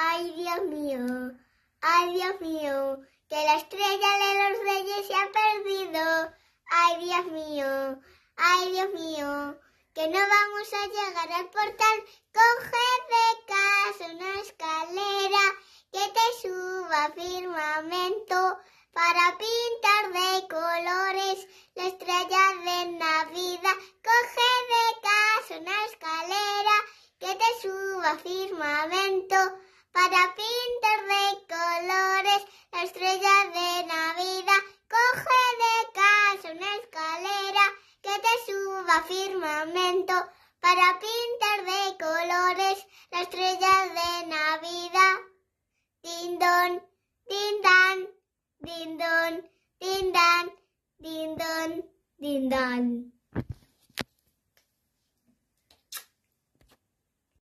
Ay, Dios mío, ay, Dios mío, que la estrella de los reyes se ha perdido. Ay, Dios mío, ay, Dios mío, que no vamos a llegar al portal. Coge de casa una escalera que te suba firmamento para pintar de colores la estrella de Navidad. Coge de casa una escalera que te suba firmamento para pintar de colores la estrella de Navidad. Coge de casa una escalera que te suba firmamento para pintar de colores la estrella de Navidad. Dindón, dindán, dindón, dindán, dindón, Din